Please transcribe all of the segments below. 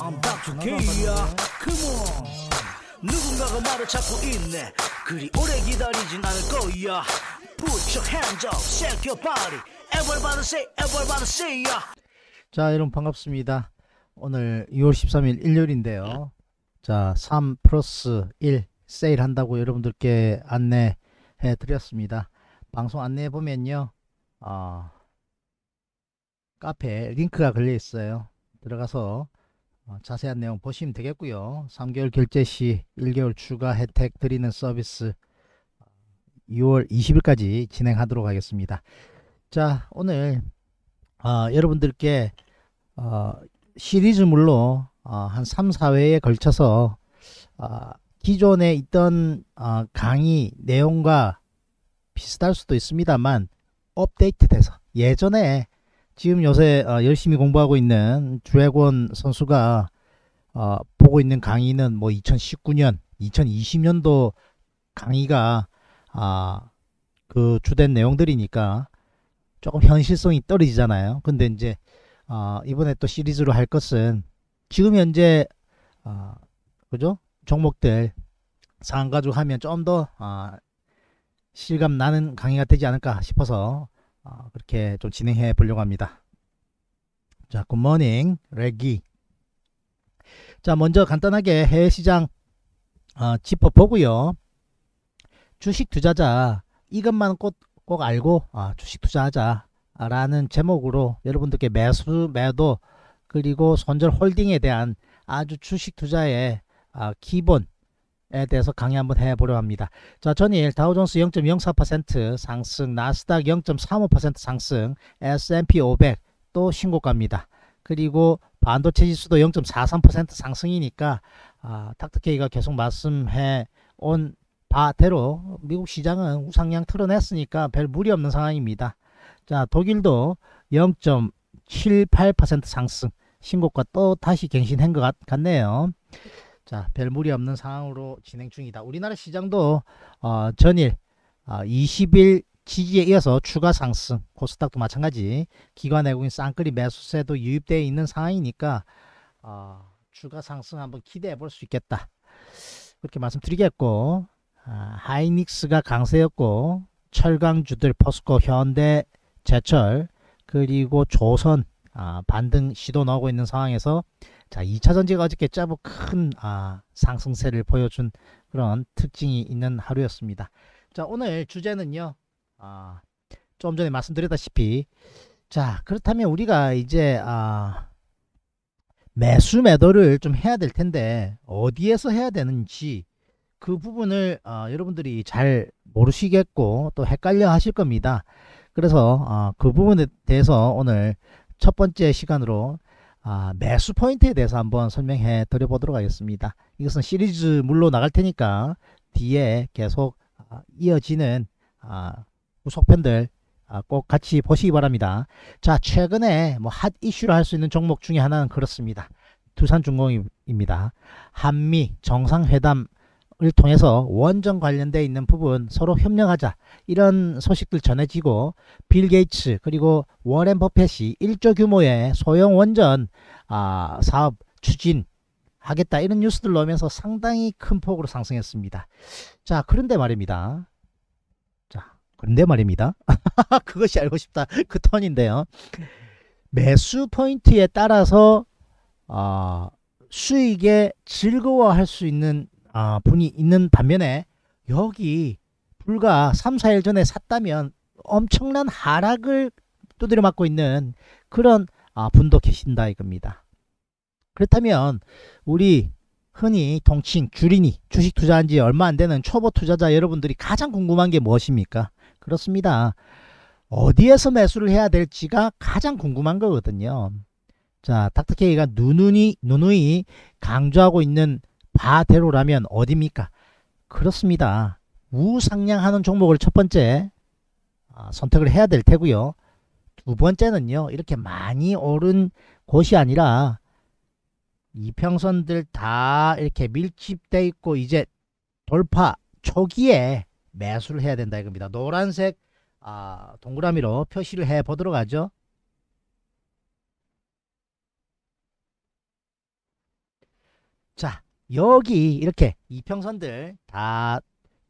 I'm back to K야 Come on 누군가가 말을 찾고 있네 그리 오래 기다리진 않을 거야 Put your hands up, shake your body Everybody say, everybody say yeah. 자 여러분 반갑습니다 오늘 2월 13일 일요일인데요 자3 플러스 1 세일 한다고 여러분들께 안내해 드렸습니다 방송 안내해 보면요 어, 카페 링크가 걸려 있어요 들어가서 어, 자세한 내용 보시면 되겠고요. 3개월 결제 시 1개월 추가 혜택 드리는 서비스 6월 어, 20일까지 진행하도록 하겠습니다. 자 오늘 어, 여러분들께 어, 시리즈물로 어, 한 3, 4회에 걸쳐서 어, 기존에 있던 어, 강의 내용과 비슷할 수도 있습니다만 업데이트 돼서 예전에 지금 요새 어, 열심히 공부하고 있는 주혜곤 선수가 어, 보고 있는 강의는 뭐 2019년, 2020년도 강의가 아, 그 주된 내용들이니까 조금 현실성이 떨어지잖아요. 근데 이제 아, 이번에 또 시리즈로 할 것은 지금 현재 아, 그죠? 종목들 상가주 하면 좀 더 아, 실감 나는 강의가 되지 않을까 싶어서 아, 그렇게 좀 진행해 보려고 합니다. 자, 굿모닝, 레기. 자, 먼저 간단하게 해외시장 어, 짚어보고요. 주식 투자자, 이것만 꼭, 꼭 알고 어, 주식 투자하자라는 제목으로 여러분들께 매수, 매도, 그리고 손절 홀딩에 대한 아주 주식 투자의 어, 기본 에 대해서 강의 한번 해보려 합니다. 자, 전일 다우존스 0.04% 상승, 나스닥 0.35% 상승, S&P 500 또 신고가입니다. 그리고 반도체 지수도 0.43% 상승이니까 아, 닥터 K가 계속 말씀해 온 바대로 미국 시장은 우상향 틀어냈으니까 별 무리 없는 상황입니다. 자, 독일도 0.78% 상승, 신고가 또 다시 갱신한 것 같, 같네요. 자, 별 무리 없는 상황으로 진행 중이다. 우리나라 시장도 어, 전일 어, 20일 지지에 이어서 추가 상승, 코스닥도 마찬가지 기관 외국인 쌍끌이 매수세도 유입되어 있는 상황이니까 어, 추가 상승 한번 기대해 볼 수 있겠다. 그렇게 말씀드리겠고 아, 하이닉스가 강세였고 철강주들 포스코, 현대, 제철 그리고 조선 아, 반등 시도 나오고 있는 상황에서 자, 2차전지가 어저께 짜부 큰 아, 상승세를 보여준 그런 특징이 있는 하루였습니다. 자, 오늘 주제는요. 아, 좀 전에 말씀드렸다시피 자, 그렇다면 우리가 이제 아, 매수 매도를 좀 해야 될 텐데 어디에서 해야 되는지 그 부분을 어, 여러분들이 잘 모르시겠고 또 헷갈려 하실 겁니다. 그래서 어, 그 부분에 대해서 오늘 첫 번째 시간으로 아, 매수 포인트에 대해서 한번 설명해 드려보도록 하겠습니다. 이것은 시리즈 물로 나갈 테니까 뒤에 계속 아, 이어지는 아, 후속편들 아, 꼭 같이 보시기 바랍니다. 자, 최근에 뭐 핫 이슈로 할 수 있는 종목 중에 하나는 그렇습니다. 두산중공입니다. 한미 정상회담 을 통해서 원전 관련돼 있는 부분 서로 협력하자 이런 소식들 전해지고 빌 게이츠 그리고 워렌 버펫이 1조 규모의 소형 원전 아, 사업 추진 하겠다 이런 뉴스들 나오면서 상당히 큰 폭으로 상승했습니다. 자 그런데 말입니다. 자 그런데 말입니다. 그것이 알고 싶다 그 톤인데요. 매수 포인트에 따라서 어, 수익에 즐거워할 수 있는 아, 분이 있는 반면에 여기 불과 3, 4일 전에 샀다면 엄청난 하락을 두드려 맞고 있는 그런 아, 분도 계신다 이겁니다. 그렇다면 우리 흔히 동칭 주린이 주식 투자한 지 얼마 안 되는 초보 투자자 여러분들이 가장 궁금한 게 무엇입니까? 그렇습니다. 어디에서 매수를 해야 될지가 가장 궁금한 거거든요. 자, 닥터케이가 누누이, 누누이 강조하고 있는 바대로라면 어디입니까? 그렇습니다. 우상향하는 종목을 첫 번째 아, 선택을 해야 될 테고요. 두 번째는요. 이렇게 많이 오른 곳이 아니라 이평선들 다 이렇게 밀집되어 있고 이제 돌파 초기에 매수를 해야 된다 이겁니다. 노란색 아, 동그라미로 표시를 해 보도록 하죠. 자 여기 이렇게 이평선들 다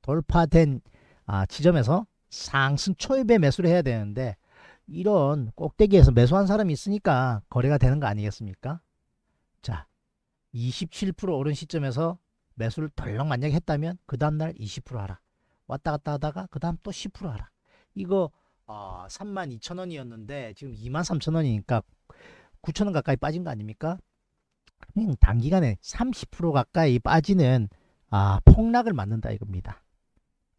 돌파된 아, 지점에서 상승 초입에 매수를 해야 되는데 이런 꼭대기에서 매수한 사람이 있으니까 거래가 되는 거 아니겠습니까? 자, 27% 오른 시점에서 매수를 덜렁 만약에 했다면 그 다음날 20% 하라. 왔다 갔다 하다가 그 다음 또 10% 하라. 이거 어, 32,000원이었는데 지금 23,000원이니까 9,000원 가까이 빠진 거 아닙니까? 음, 단기간에 30% 가까이 빠지는 아, 폭락을 맞는다 이겁니다.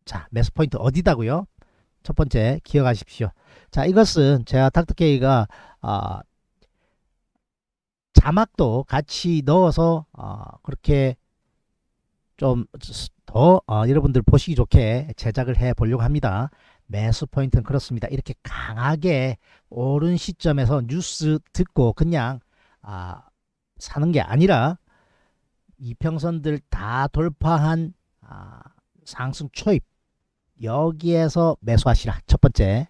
자, 매수 포인트 어디다고요? 첫 번째 기억하십시오. 자, 이것은 제가 닥터케이가 아, 자막도 같이 넣어서 아, 그렇게 좀더 어, 여러분들 보시기 좋게 제작을 해 보려고 합니다. 매수 포인트는 그렇습니다. 이렇게 강하게 오른 시점에서 뉴스 듣고 그냥 아, 사는 게 아니라 이평선들 다 돌파한 아, 상승 초입 여기에서 매수하시라 첫 번째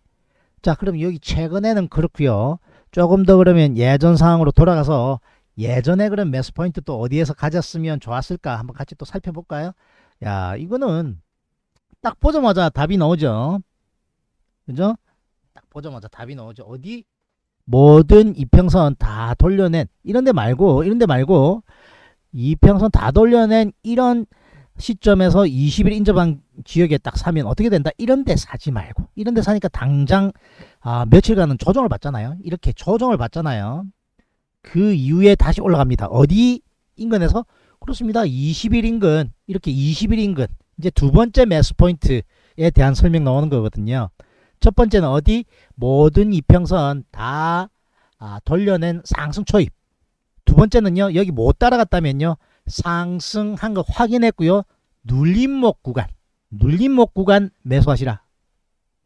자 그럼 여기 최근에는 그렇고요 조금 더 그러면 예전 상황으로 돌아가서 예전에 그런 매수 포인트 또 어디에서 가졌으면 좋았을까 한번 같이 또 살펴볼까요 야 이거는 딱 보자마자 답이 나오죠 그죠 딱 보자마자 답이 나오죠 어디 모든 이평선 다 돌려낸 이런 데 말고 이런 데 말고 이평선 다 돌려낸 이런 시점에서 20일 인접한 지역에 딱 사면 어떻게 된다? 이런 데 사지 말고 이런 데 사니까 당장 아, 며칠간은 조정을 받잖아요. 이렇게 조정을 받잖아요. 그 이후에 다시 올라갑니다. 어디 인근에서? 그렇습니다. 20일 인근 이렇게 20일 인근 이제 두 번째 매수 포인트에 대한 설명 나오는 거거든요. 첫 번째는 어디? 모든 이평선 다 아, 돌려낸 상승 초입. 두 번째는요. 여기 못 따라갔다면요. 상승한 거 확인했고요. 눌림목 구간. 눌림목 구간 매수하시라.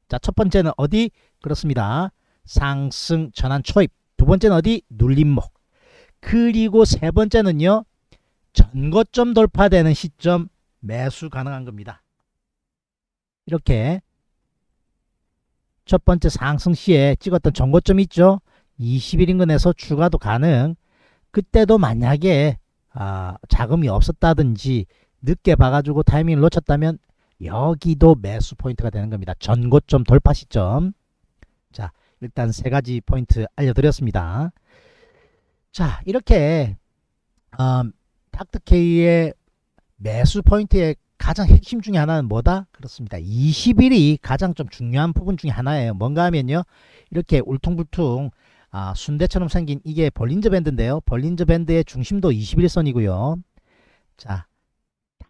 자, 첫 번째는 어디? 그렇습니다. 상승 전환 초입. 두 번째는 어디? 눌림목. 그리고 세 번째는요. 전거점 돌파되는 시점 매수 가능한 겁니다. 이렇게 첫 번째 상승 시에 찍었던 전고점 있죠. 2 1 인근에서 추가도 가능. 그때도 만약에 아, 자금이 없었다든지 늦게 봐가지고 타이밍을 놓쳤다면 여기도 매수 포인트가 되는 겁니다. 전고점 돌파 시점. 자, 일단 세 가지 포인트 알려드렸습니다. 자, 이렇게 음, 닥터케이의 매수 포인트에 가장 핵심 중에 하나는 뭐다? 그렇습니다. 20일이 가장 좀 중요한 부분 중에 하나예요. 뭔가 하면요. 이렇게 울퉁불퉁 아, 순대처럼 생긴 이게 벌린저 밴드인데요. 벌린저 밴드의 중심도 21선이고요. 자,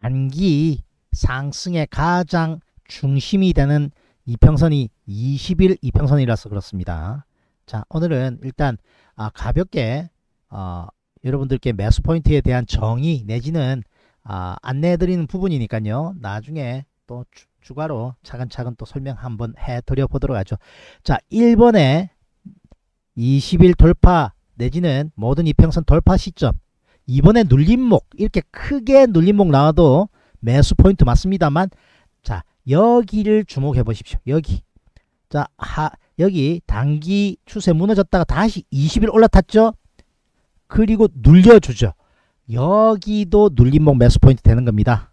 단기 상승의 가장 중심이 되는 이평선이 20일 이평선이라서 그렇습니다. 자, 오늘은 일단 아, 가볍게 어, 여러분들께 매수 포인트에 대한 정의 내지는 아, 안내해드리는 부분이니까요. 나중에 또추 가로 차근차근 또 설명 한번 해드려 보도록 하죠. 자, 1번에 20일 돌파 내지는 모든 이평선 돌파 시점 이번에 눌림목 이렇게 크게 눌림목 나와도 매수 포인트 맞습니다만 자 여기를 주목해 보십시오. 여기 자 하, 여기 단기 추세 무너졌다가 다시 20일 올라탔죠. 그리고 눌려주죠. 여기도 눌림목 매수 포인트 되는 겁니다.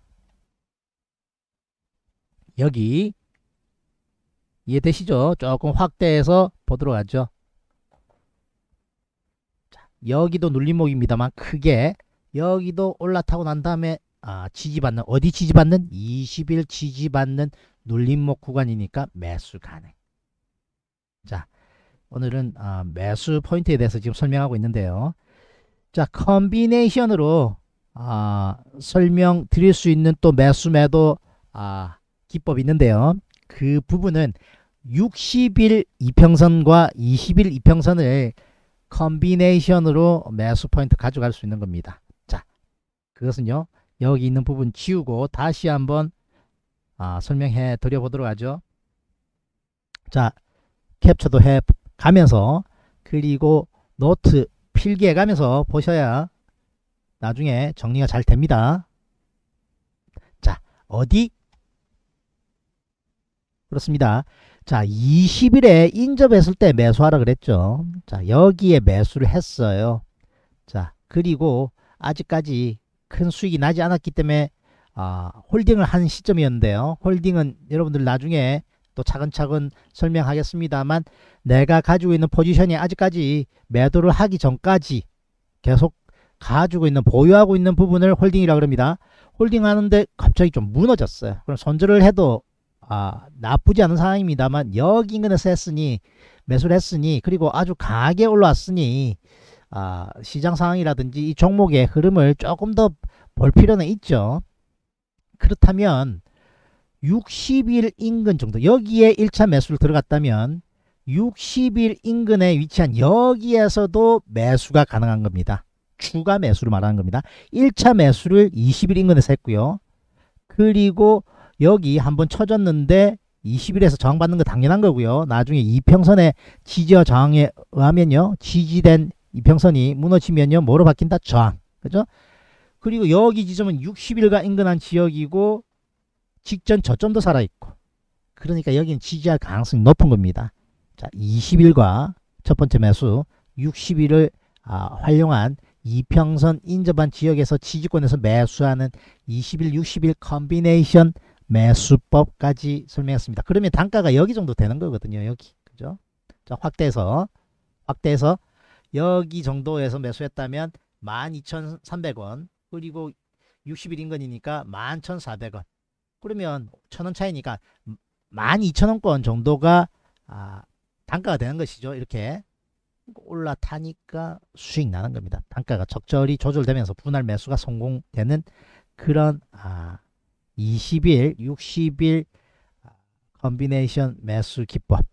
여기 이해되시죠? 조금 확대해서 보도록 하죠. 자, 여기도 눌림목입니다만 크게 여기도 올라타고 난 다음에 아, 지지받는 어디 지지받는? 20일 지지받는 눌림목 구간이니까 매수 가능. 자 오늘은 아, 매수 포인트에 대해서 지금 설명하고 있는데요. 자, 컨비네이션으로 아, 설명드릴 수 있는 또 매수 매도 아, 기법이 있는데요. 그 부분은 60일 이평선과 20일 이평선을 컨비네이션으로 매수 포인트 가져갈 수 있는 겁니다. 자, 그것은요. 여기 있는 부분 지우고 다시 한번 아, 설명해 드려보도록 하죠. 자, 캡처도 해 가면서 그리고 노트 필기해 가면서 보셔야 나중에 정리가 잘 됩니다. 자, 어디? 그렇습니다. 자, 20일에 인접했을 때 매수하라 그랬죠. 자, 여기에 매수를 했어요. 자, 그리고 아직까지 큰 수익이 나지 않았기 때문에 아, 홀딩을 한 시점이었는데요. 홀딩은 여러분들 나중에 또 차근차근 설명하겠습니다만 내가 가지고 있는 포지션이 아직까지 매도를 하기 전까지 계속 가지고 있는 보유하고 있는 부분을 홀딩이라 그럽니다. 홀딩하는데 갑자기 좀 무너졌어요. 그럼 손절을 해도 아, 나쁘지 않은 상황입니다만 여기 인근에서 했으니 매수를 했으니 그리고 아주 강하게 올라왔으니 아, 시장 상황이라든지 이 종목의 흐름을 조금 더 볼 필요는 있죠. 그렇다면 60일 인근 정도 여기에 1차 매수를 들어갔다면 60일 인근에 위치한 여기에서도 매수가 가능한 겁니다. 추가 매수를 말하는 겁니다. 1차 매수를 20일 인근에서 했고요. 그리고 여기 한번 쳐졌는데 20일에서 저항받는 거 당연한 거고요. 나중에 이평선에 지지와 저항에 의하면요. 지지된 이평선이 무너지면요. 뭐로 바뀐다? 저항. 그죠? 그리고 여기 지점은 60일과 인근한 지역이고 직전 저점도 살아있고 그러니까 여기는 지지할 가능성이 높은 겁니다. 자 20일과 첫 번째 매수 60일을 아, 활용한 이평선 인접한 지역에서 지지권에서 매수하는 20일 60일 컨비네이션 매수법까지 설명했습니다. 그러면 단가가 여기 정도 되는 거거든요. 여기 그죠? 자 확대해서 확대해서 여기 정도에서 매수했다면 12,300원 그리고 60일 인근이니까 11,400원 그러면 천 원 차이니까 만 이천 원권 정도가 아, 단가가 되는 것이죠. 이렇게 올라타니까 수익 나는 겁니다. 단가가 적절히 조절되면서 분할 매수가 성공되는 그런 아, 20일, 60일 컨비네이션 아, 매수 기법.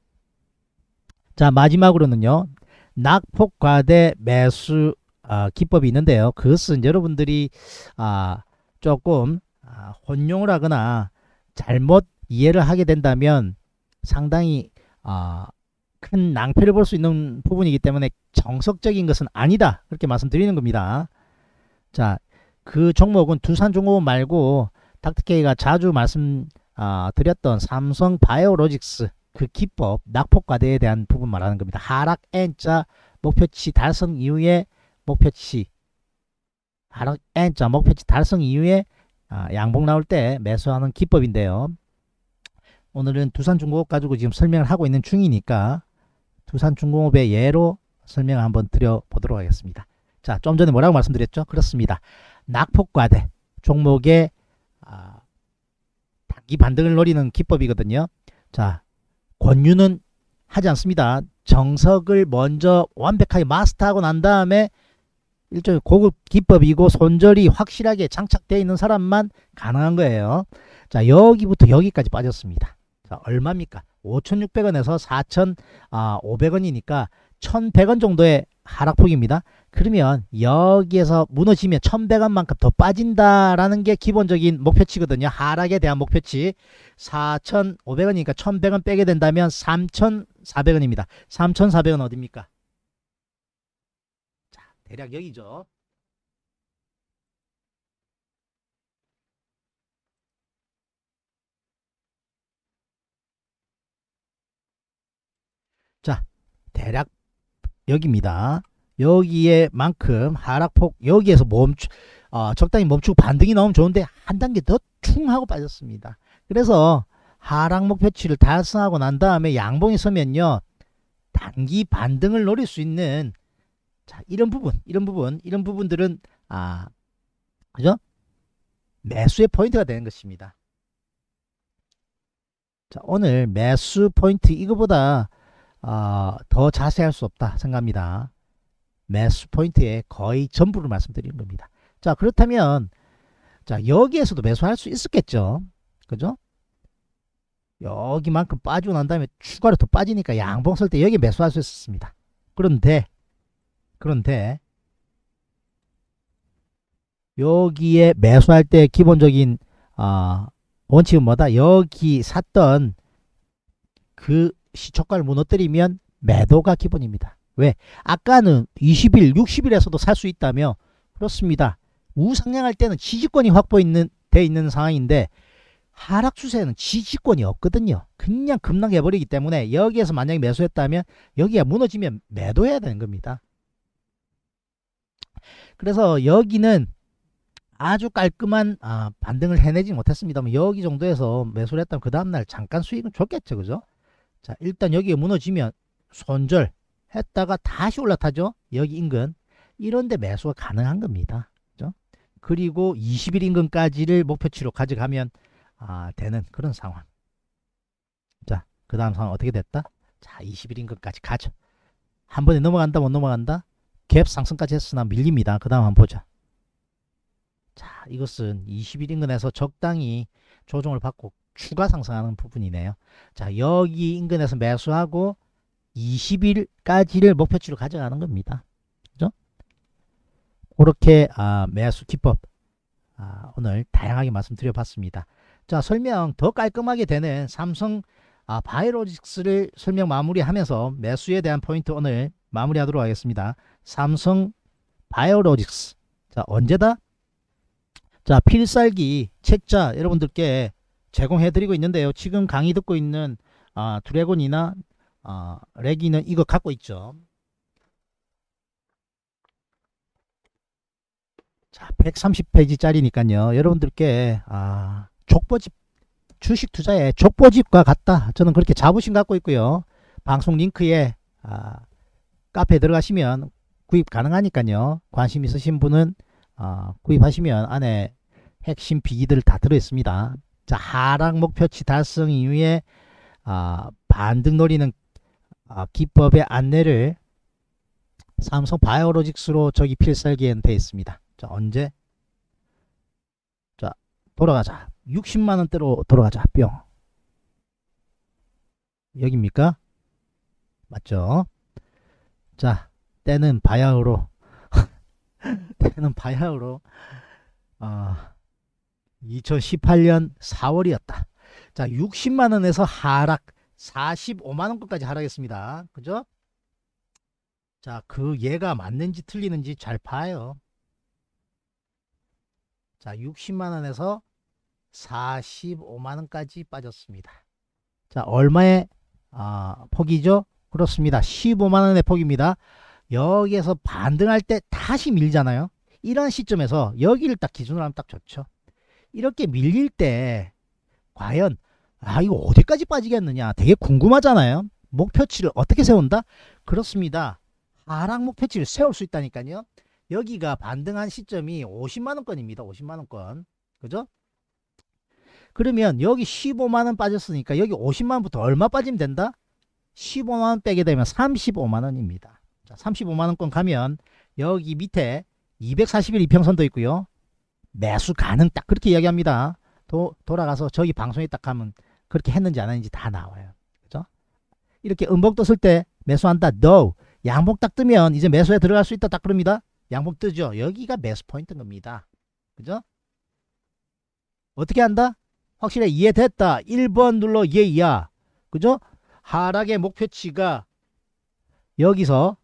자 마지막으로는요. 낙폭과대 매수 아, 기법이 있는데요. 그것은 여러분들이 아, 조금 아, 혼용을 하거나 잘못 이해를 하게 된다면 상당히 어, 큰 낭패를 볼 수 있는 부분이기 때문에 정석적인 것은 아니다 그렇게 말씀드리는 겁니다. 자, 그 종목은 두산 종목은 말고 닥터케이가 자주 말씀 아, 드렸던 삼성 바이오로직스 그 기법 낙폭과대에 대한 부분 말하는 겁니다. 하락 N자 목표치 달성 이후에 목표치 하락 N자 목표치 달성 이후에 아, 양봉 나올 때 매수하는 기법인데요. 오늘은 두산중공업 가지고 지금 설명을 하고 있는 중이니까 두산중공업의 예로 설명을 한번 드려보도록 하겠습니다. 자, 좀 전에 뭐라고 말씀드렸죠? 그렇습니다. 낙폭과대 종목의 아, 단기 반등을 노리는 기법이거든요. 자, 권유는 하지 않습니다. 정석을 먼저 완벽하게 마스터하고 난 다음에 일종의 고급 기법이고 손절이 확실하게 장착되어 있는 사람만 가능한 거예요. 자 여기부터 여기까지 빠졌습니다. 자 얼마입니까? 5,600원에서 4,500원이니까 아, 1,100원 정도의 하락폭입니다. 그러면 여기에서 무너지면 1,100원만큼 더 빠진다라는 게 기본적인 목표치거든요. 하락에 대한 목표치 4,500원이니까 1,100원 빼게 된다면 3,400원입니다. 3,400원 어딥니까? 대략 여기죠. 자, 대략 여기입니다. 여기에 만큼 하락폭 여기에서 멈추 어, 적당히 멈추고 반등이 나오면 좋은데 한 단계 더 충하고 빠졌습니다. 그래서 하락 목표치를 달성하고 난 다음에 양봉이 서면요. 단기 반등을 노릴 수 있는 자, 이런 부분, 이런 부분, 이런 부분들은 아, 그죠? 매수의 포인트가 되는 것입니다. 자, 오늘 매수 포인트 이거보다 어, 더 자세할 수 없다 생각합니다. 매수 포인트의 거의 전부를 말씀드리는 겁니다. 자, 그렇다면 자, 여기에서도 매수할 수 있었겠죠. 그죠? 여기만큼 빠지고 난 다음에 추가로 더 빠지니까 양봉 설 때 여기 매수할 수 있었습니다. 그런데 그런데 여기에 매수할 때 기본적인 어, 아, 원칙은 뭐다? 여기 샀던 그 시초가를 무너뜨리면 매도가 기본입니다. 왜? 아까는 20일, 60일에서도 살 수 있다며 그렇습니다. 우상향할 때는 지지권이 확보돼 있는, 있는 상황인데 하락 추세는 지지권이 없거든요. 그냥 급락해버리기 때문에 여기에서 만약에 매수했다면 여기가 무너지면 매도해야 되는 겁니다. 그래서 여기는 아주 깔끔한 아, 반등을 해내지 못했습니다만 여기 정도에서 매수를 했다면 그 다음날 잠깐 수익은 좋겠죠 그죠 자 일단 여기에 무너지면 손절 했다가 다시 올라타죠 여기 인근 이런데 매수가 가능한 겁니다 그죠? 그리고 20일 인근까지를 목표치로 가져가면 아, 되는 그런 상황 자그 다음 상황 어떻게 됐다 자 20일 인근까지 가죠 한 번에 넘어간다 못 넘어간다 갭 상승까지 했으나 밀립니다. 그 다음 한번 보자. 자 이것은 20일 인근에서 적당히 조정을 받고 추가 상승하는 부분이네요. 자 여기 인근에서 매수하고 20일까지를 목표치로 가져가는 겁니다. 그죠? 렇 그렇게 아, 매수 기법 아, 오늘 다양하게 말씀드려봤습니다. 자 설명 더 깔끔하게 되는 삼성 아, 바이오로직스를 설명 마무리하면서 매수에 대한 포인트 오늘 마무리하도록 하겠습니다. 삼성 바이오로직스. 자, 언제다? 자, 필살기 책자 여러분들께 제공해드리고 있는데요. 지금 강의 듣고 있는 아, 드래곤이나 아, 레기는 이거 갖고 있죠. 자, 130페이지짜리니까요. 여러분들께 아, 족보집 주식 투자에 족보집과 같다. 저는 그렇게 자부심 갖고 있고요. 방송 링크에 아, 카페에 들어가시면 구입 가능하니까요. 관심 있으신 분은 어, 구입하시면 안에 핵심 비기들 다 들어있습니다. 자 하락 목표치 달성 이후에 어, 반등 노리는 어, 기법의 안내를 삼성 바이오로직스로 저기 필살기엔 되어 있습니다. 자 언제? 자 돌아가자. 60만원대로 돌아가자. 뿅. 여기입니까? 맞죠? 자 때는 바야흐로 때는 바야흐로 어, 2018년 4월이었다. 자 60만원에서 하락 45만원까지 하락했습니다. 그죠? 자, 그 얘가 맞는지 틀리는지 잘 봐요. 자, 60만원에서 45만원까지 빠졌습니다. 자, 얼마의 아, 폭이죠? 그렇습니다. 15만원의 폭입니다. 여기에서 반등할 때 다시 밀잖아요. 이런 시점에서 여기를 딱 기준으로 하면 딱 좋죠. 이렇게 밀릴 때 과연 아 이거 어디까지 빠지겠느냐 되게 궁금하잖아요. 목표치를 어떻게 세운다? 그렇습니다. 하락 목표치를 세울 수 있다니까요. 여기가 반등한 시점이 50만원권입니다. 50만원권. 그죠? 그러면 여기 15만원 빠졌으니까 여기 50만원부터 얼마 빠지면 된다? 15만원 빼게 되면 35만원입니다. 자, 35만원권 가면 여기 밑에 2 4 1 2평선도 있고요. 매수 가능 딱 그렇게 이야기합니다. 도, 돌아가서 저기 방송에 딱 가면 그렇게 했는지 안 했는지 다 나와요. 그죠? 이렇게 음복 떴을 때 매수한다. No. 양복딱 뜨면 이제 매수에 들어갈 수 있다. 딱 그럽니다. 양복 뜨죠. 여기가 매수 포인트인 겁니다. 그죠? 어떻게 한다? 확실히 이해됐다. 1번 눌러 예이야. 그죠? 하락의 목표치가 여기서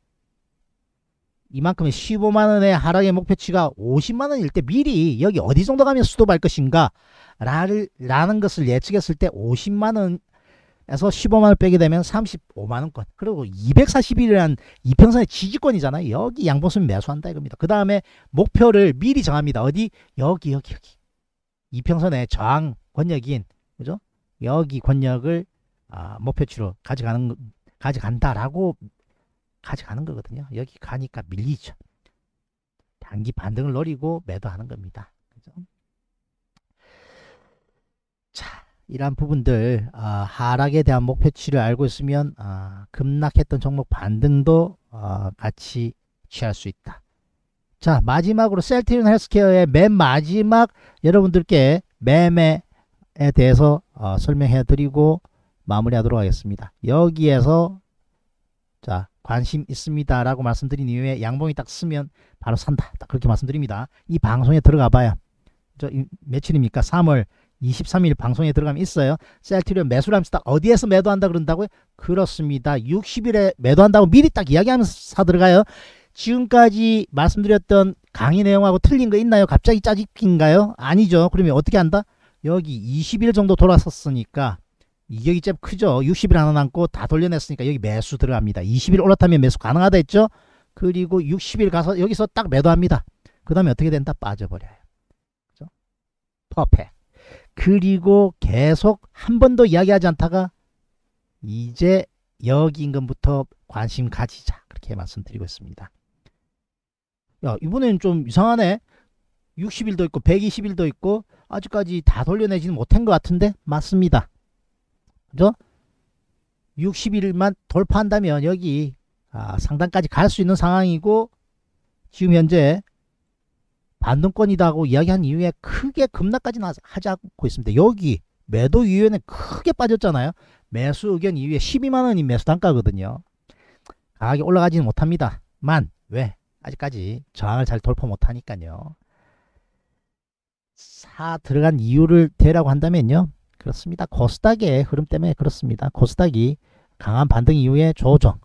이만큼의 15만원의 하락의 목표치가 50만원일 때 미리 여기 어디 정도 가면 수도할 것인가 라를, 라는 것을 예측했을 때 50만원에서 15만원 빼게 되면 35만원권 그리고 240일이란 이평선의 지지권이잖아요 여기 양보선 매수한다 이겁니다 그 다음에 목표를 미리 정합니다 어디 여기 여기 여기 이평선의 저항 권역인 그죠 여기 권역을 아, 목표치로 가져가는 가져간다라고 가져가는 거거든요. 여기 가니까 밀리죠. 단기 반등을 노리고 매도하는 겁니다. 그죠? 자, 이러한 부분들 어, 하락에 대한 목표치를 알고 있으면 어, 급락했던 종목 반등도 어, 같이 취할 수 있다. 자, 마지막으로 셀트리온 헬스케어의 맨 마지막 여러분들께 매매에 대해서 어, 설명해 드리고 마무리하도록 하겠습니다. 여기에서 자 관심 있습니다 라고 말씀드린 이후에 양봉이 딱 쓰면 바로 산다 딱 그렇게 말씀드립니다 이 방송에 들어가 봐야 저 며칠입니까 3월 23일 방송에 들어가면 있어요 셀트리온 매수를 하면서 딱 어디에서 매도한다 그런다고요 그렇습니다 60일에 매도한다고 미리 딱 이야기하면서 사 들어가요 지금까지 말씀드렸던 강의 내용하고 틀린 거 있나요 갑자기 짜집기인가요 아니죠 그러면 어떻게 한다 여기 20일 정도 돌아섰으니까 이격이 좀 크죠. 60일 하나 남고 다 돌려냈으니까 여기 매수 들어갑니다. 20일 올라타면 매수 가능하다 했죠. 그리고 60일 가서 여기서 딱 매도합니다. 그 다음에 어떻게 된다? 빠져버려요. 그죠? 퍼펙. 그리고 계속 한 번 더 이야기하지 않다가 이제 여기 인금부터 관심 가지자. 그렇게 말씀드리고 있습니다. 야, 이번에는좀 이상하네. 60일도 있고 120일도 있고 아직까지 다 돌려내지는 못한 것 같은데 맞습니다. 그죠? 61만 돌파한다면 여기 아, 상단까지 갈 수 있는 상황이고 지금 현재 반등권이다고 이야기한 이후에 크게 급락까지 하지 않고 있습니다. 여기 매도 이후에는 크게 빠졌잖아요. 매수 의견 이후에 12만원이 매수 단가거든요. 강하게 올라가지는 못합니다. 만 왜? 아직까지 저항을 잘 돌파 못하니까요. 사 들어간 이유를 대라고 한다면요. 그렇습니다. 코스닥의 흐름 때문에 그렇습니다. 코스닥이 강한 반등 이후에 조정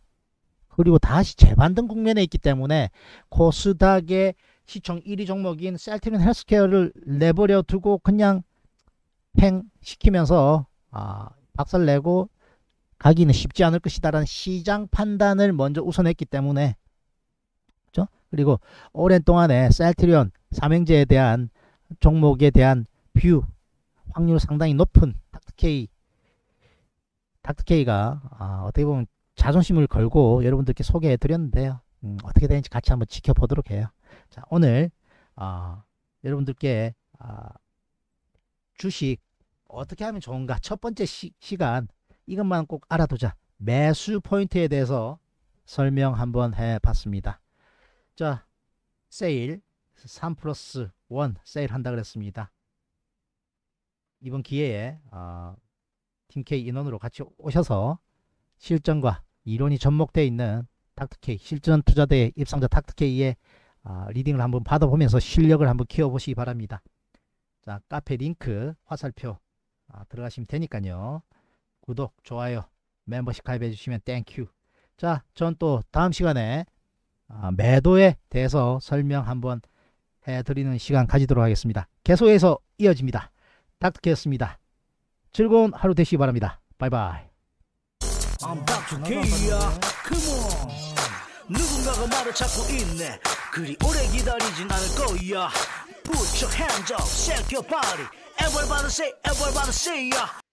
그리고 다시 재반등 국면에 있기 때문에 코스닥의 시청 1위 종목인 셀트린 헬스케어를 내버려 두고 그냥 팽 시키면서 아, 박살내고 가기는 쉽지 않을 것이다라는 시장 판단을 먼저 우선했기 때문에 그렇죠? 그리고 오랜 동안에 셀트리온 삼행제에 대한 종목에 대한 뷰 확률 상당히 높은 닥터케이 닥터케가 아, 어떻게 보면 자존심을 걸고 여러분들께 소개해 드렸는데요 음, 어떻게 되는지 같이 한번 지켜보도록 해요 자 오늘 아, 여러분들께 아, 주식 어떻게 하면 좋은가 첫 번째 시, 시간 이것만 꼭 알아두자 매수 포인트에 대해서 설명 한번 해봤습니다 자 세일 3 플러스 1 세일 한다 그랬습니다 이번 기회에 어, 팀K 인원으로 같이 오셔서 실전과 이론이 접목되어 있는 닥터K 실전 투자대 입상자 닥터K의 어, 리딩을 한번 받아보면서 실력을 한번 키워보시기 바랍니다. 자 카페 링크 화살표 아, 들어가시면 되니까요. 구독, 좋아요, 멤버십 가입해주시면 땡큐. 자, 전 또 다음 시간에 아, 매도에 대해서 설명 한번 해드리는 시간 가지도록 하겠습니다. 계속해서 이어집니다. 닥터키였습니다. 즐거운 하루 되시기 바랍니다. 바이바이. I'm Dr. K야. Come on. 누군가가 말을 찾고 있네. 그리 오래 기다리진 않을 거야. Put your hands up, shake your body. Everybody say, everybody say, yeah.